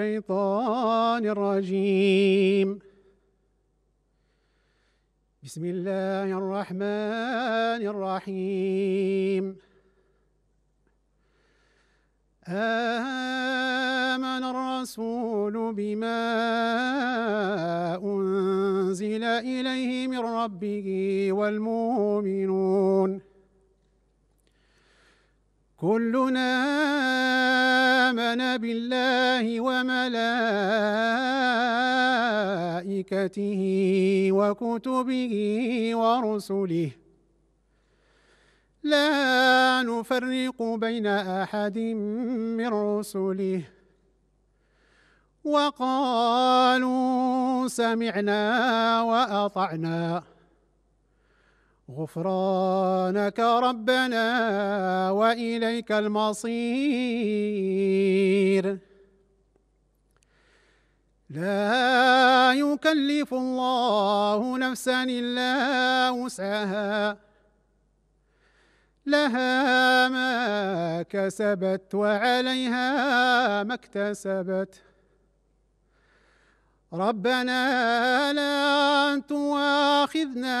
الشيطان الرجيم بسم الله الرحمن الرحيم آمن الرسول بما أنزل إليه من ربه والمؤمنون كلنا آمن بالله وملائكته وكتبه ورسله لا نفرق بين أحد من رسله وقالوا سمعنا وأطعنا غفرانك ربنا وإليك المصير لا يكلف الله نفسا إلا وسعها لها ما كسبت وعليها ما اكتسبت ربنا لا تواخذنا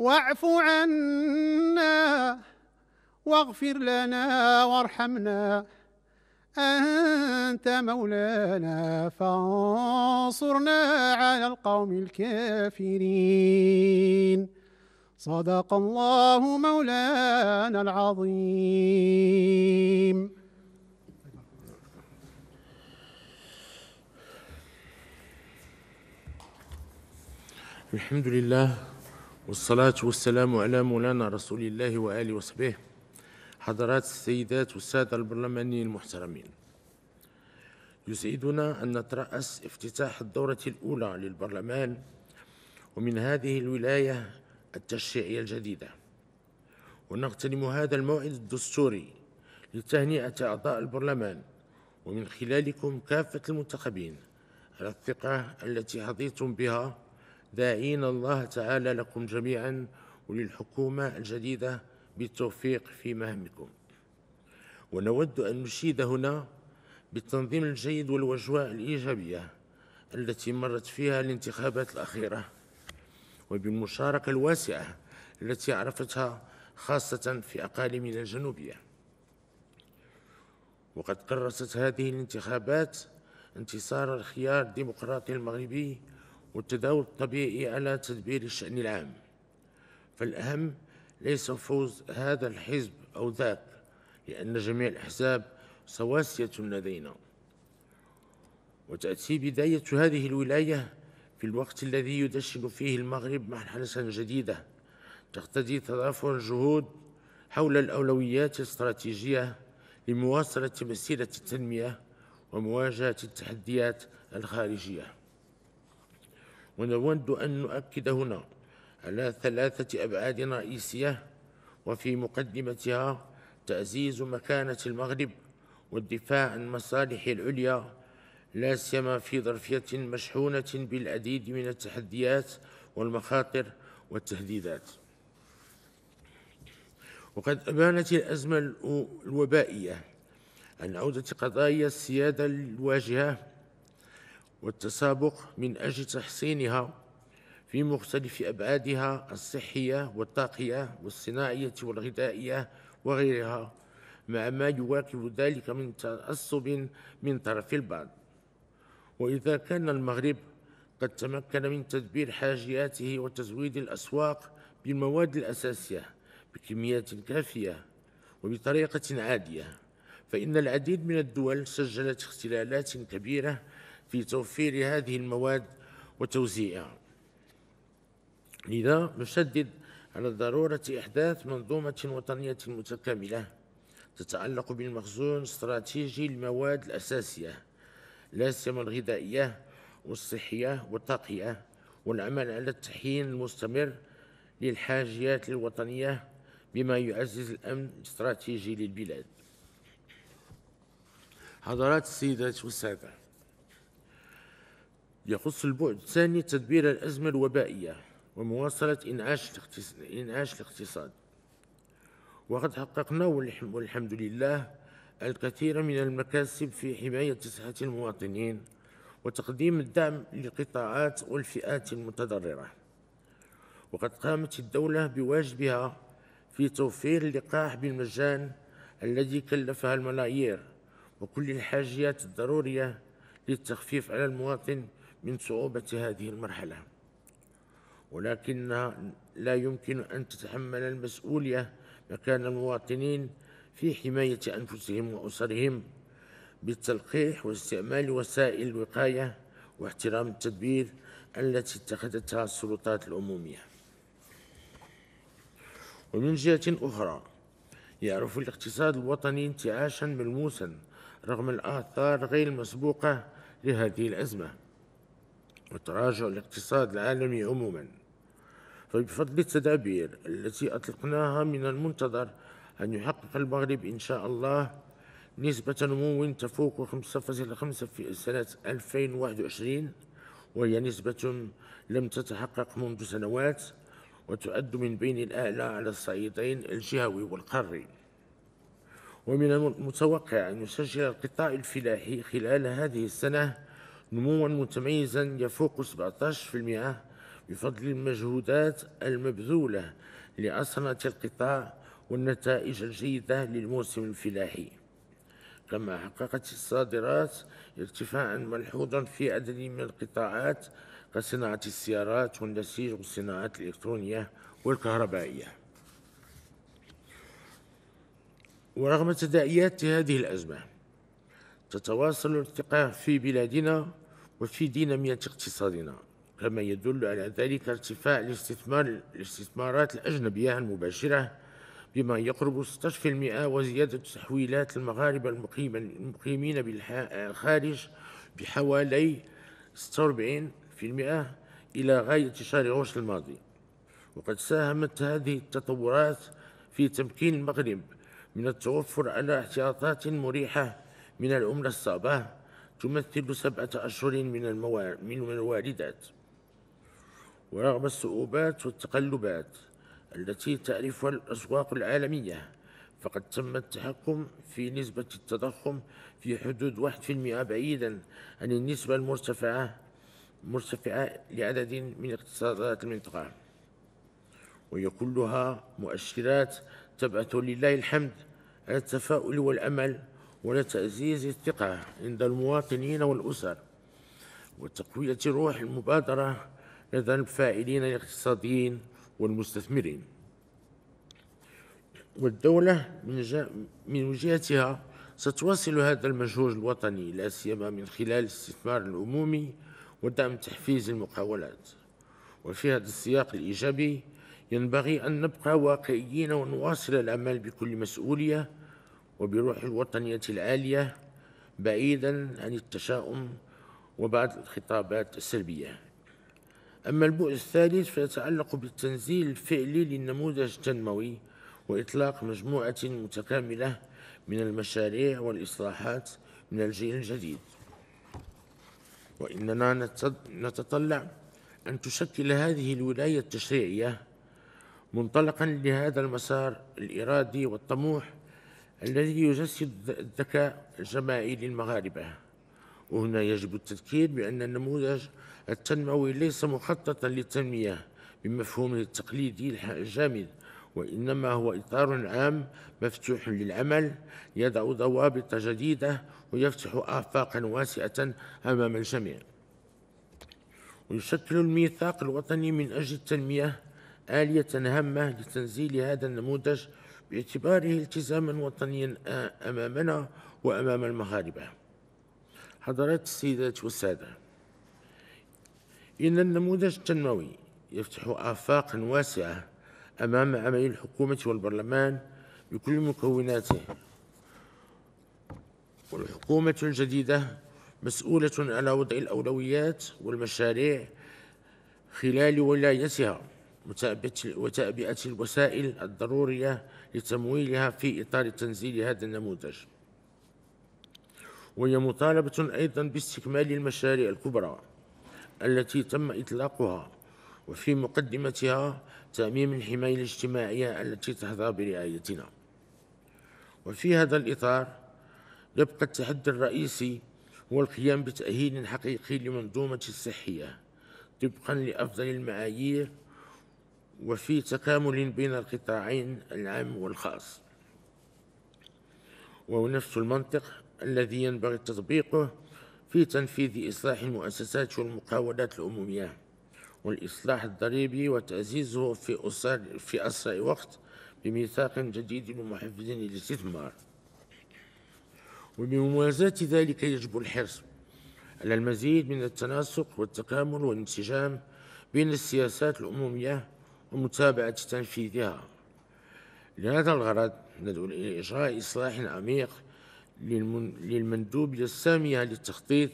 واعف عنا واغفر لنا وارحمنا أنت مولانا فانصرنا على القوم الكافرين صدق الله مولانا العظيم الحمد لله والصلاة والسلام على مولانا رسول الله وآله وصحبه حضرات السيدات والسادة البرلمانيين المحترمين يسعدنا أن نترأس افتتاح الدورة الأولى للبرلمان ومن هذه الولاية التشريعية الجديدة ونغتنم هذا الموعد الدستوري لتهنئة أعضاء البرلمان ومن خلالكم كافة المنتخبين على الثقة التي حظيتم بها داعين الله تعالى لكم جميعا وللحكومة الجديدة بالتوفيق في مهامكم ونود أن نشيد هنا بالتنظيم الجيد والوجواء الإيجابية التي مرت فيها الانتخابات الأخيرة وبالمشاركة الواسعة التي عرفتها خاصة في أقاليمنا الجنوبية وقد كرست هذه الانتخابات انتصار الخيار الديمقراطي المغربي والتداول الطبيعي على تدبير الشأن العام فالأهم ليس فوز هذا الحزب أو ذاك لأن جميع الأحزاب سواسية لدينا وتأتي بداية هذه الولاية في الوقت الذي يدشن فيه المغرب مرحلة جديدة تقتضي تضافر الجهود حول الأولويات الاستراتيجية لمواصلة مسيرة التنمية ومواجهة التحديات الخارجيه ونود أن نؤكد هنا على ثلاثة أبعاد رئيسية وفي مقدمتها تعزيز مكانة المغرب والدفاع عن مصالحه العليا لا سيما في ظرفية مشحونة بالعديد من التحديات والمخاطر والتهديدات وقد أبانت الأزمة الوبائية عن عودة قضايا السيادة الواجهة والتسابق من أجل تحسينها في مختلف أبعادها الصحية والطاقية والصناعية والغذائية وغيرها مع ما يواكب ذلك من تعصب من طرف البعض وإذا كان المغرب قد تمكن من تدبير حاجياته وتزويد الأسواق بالمواد الأساسية بكميات كافية وبطريقة عادية فإن العديد من الدول سجلت اختلالات كبيرة في توفير هذه المواد وتوزيعها لذا نشدد على ضرورة إحداث منظومة وطنية متكاملة تتعلق بالمخزون استراتيجي المواد الأساسية لا سيما الغذائية والصحية والطاقية والعمل على التحيين المستمر للحاجيات الوطنية بما يعزز الأمن الاستراتيجي للبلاد حضرات السيدات والسادة يخص البعد الثاني تدبير الأزمة الوبائية ومواصلة إنعاش إنعاش الاقتصاد وقد حققنا والحمد لله الكثير من المكاسب في حماية صحة المواطنين وتقديم الدعم للقطاعات والفئات المتضررة وقد قامت الدولة بواجبها في توفير اللقاح بالمجان الذي كلفها الملايير وكل الحاجيات الضرورية للتخفيف على المواطن من صعوبة هذه المرحلة ولكن لا يمكن أن تتحمل المسؤولية مكان المواطنين في حماية أنفسهم وأسرهم بالتلقيح واستعمال وسائل الوقاية واحترام التدبير التي اتخذتها السلطات العمومية ومن جهة أخرى يعرف الاقتصاد الوطني انتعاشا ملموسا رغم الآثار غير المسبوقة لهذه الأزمة وتراجع الاقتصاد العالمي عموما فبفضل التدابير التي أطلقناها من المنتظر أن يحقق المغرب إن شاء الله نسبة نمو تفوق 5.5 في سنة 2021 وهي نسبة لم تتحقق منذ سنوات وتعد من بين الأعلى على الصعيدين الجهوي والقاري ومن المتوقع أن يسجل القطاع الفلاحي خلال هذه السنة نموا متميزا يفوق 17% بفضل المجهودات المبذولة لأصنة القطاع والنتائج الجيدة للموسم الفلاحي كما حققت الصادرات ارتفاعا ملحوظا في عدد من القطاعات كصناعة السيارات والنسيج والصناعات الإلكترونية والكهربائية ورغم تداعيات هذه الأزمة تتواصل الارتقاء في بلادنا وفي دينامية اقتصادنا كما يدل على ذلك ارتفاع الاستثمار الاستثمارات الأجنبية المباشرة بما يقرب 16% وزيادة تحويلات المغاربة المقيمين بالخارج بحوالي 46% إلى غاية شهر غشت الماضي وقد ساهمت هذه التطورات في تمكين المغرب من التوفر على احتياطات مريحة من العملة الصعبة تمثل سبعة أشهر من الواردات ورغم الصعوبات والتقلبات التي تعرفها الأسواق العالمية فقد تم التحكم في نسبة التضخم في حدود واحد في المئة بعيدا عن النسبة المرتفعة مرتفعة لعدد من اقتصادات المنطقة ويكلها مؤشرات تبعث لله الحمد على التفاؤل والأمل ولتعزيز الثقة عند المواطنين والأسر وتقوية روح المبادرة لدى الفاعلين الاقتصاديين والمستثمرين والدولة من, من وجهتها ستواصل هذا المجهود الوطني لا سيما من خلال الاستثمار العمومي ودعم تحفيز المقاولات وفي هذا السياق الإيجابي ينبغي أن نبقى واقعيين ونواصل العمل بكل مسؤولية وبروح الوطنية العالية بعيدا عن التشاؤم وبعض الخطابات السلبية أما البؤس الثالث فيتعلق بالتنزيل الفعلي للنموذج التنموي وإطلاق مجموعة متكاملة من المشاريع والإصلاحات من الجيل الجديد وإننا نتطلع أن تشكل هذه الولاية التشريعية منطلقا لهذا المسار الإرادي والطموح الذي يجسد الذكاء الجماعي للمغاربة وهنا يجب التذكير بأن النموذج التنموي ليس مخططا للتنمية بمفهومه التقليدي الجامد وإنما هو إطار عام مفتوح للعمل يضع ضوابط جديدة ويفتح آفاقا واسعة أمام الجميع ويشكل الميثاق الوطني من أجل التنمية آلية هامة لتنزيل هذا النموذج باعتباره التزاما وطنيا أمامنا وأمام المغاربة حضرات السيدات والسادة إن النموذج التنموي يفتح آفاقا واسعة أمام عمل الحكومة والبرلمان بكل مكوناته والحكومة الجديدة مسؤولة على وضع الأولويات والمشاريع خلال ولايتها وتأبئة الوسائل الضرورية لتمويلها في إطار تنزيل هذا النموذج وهي مطالبة أيضا باستكمال المشاريع الكبرى التي تم إطلاقها وفي مقدمتها تأميم الحماية الاجتماعية التي تحظى برعايتنا وفي هذا الإطار يبقى التحدي الرئيسي هو القيام بتأهيل حقيقي لمنظومة الصحية طبقا لأفضل المعايير وفي تكامل بين القطاعين العام والخاص وهو نفس المنطق الذي ينبغي تطبيقه في تنفيذ إصلاح المؤسسات والمقاولات الأمومية والإصلاح الضريبي وتعزيزه في في أسرع وقت بميثاق جديد ومحفز للاستثمار وبموازاة ذلك يجب الحرص على المزيد من التناسق والتكامل والانسجام بين السياسات الأمومية ومتابعة تنفيذها لهذا الغرض ندعو إلى إجراء إصلاح عميق للمندوبية السامية للتخطيط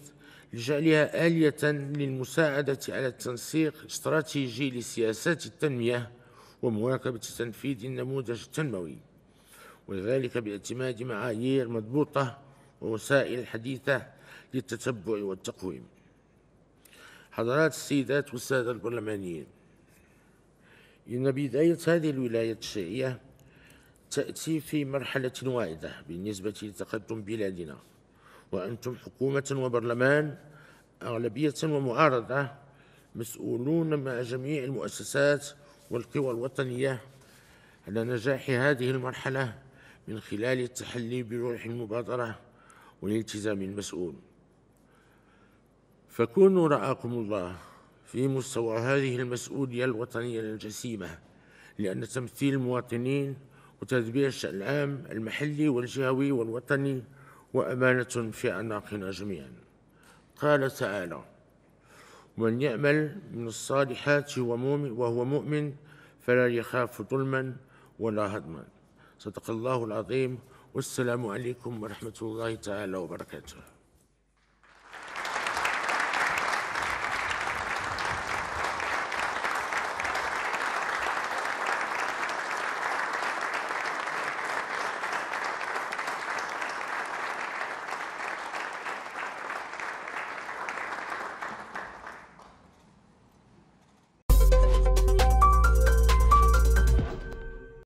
لجعلها آلية للمساعدة على التنسيق استراتيجي لسياسات التنمية ومواكبة تنفيذ النموذج التنموي وذلك باعتماد معايير مضبوطة ووسائل حديثة للتتبع والتقويم حضرات السيدات والسادة البرلمانيين إن بداية هذه الولايات الشيعية تأتي في مرحلة واعدة بالنسبة لتقدم بلادنا وأنتم حكومة وبرلمان أغلبية ومعارضة مسؤولون مع جميع المؤسسات والقوى الوطنية على نجاح هذه المرحلة من خلال التحلي بروح المبادرة والالتزام المسؤول فكونوا رعاكم الله في مستوى هذه المسؤولية الوطنية الجسيمة لأن تمثيل المواطنين وتدبير الشأن العام المحلي والجهوي والوطني وأمانة في أعناقنا جميعا قال تعالى ومن يعمل من الصالحات وهو مؤمن فلا يخاف ظلما ولا هضما صدق الله العظيم والسلام عليكم ورحمة الله تعالى وبركاته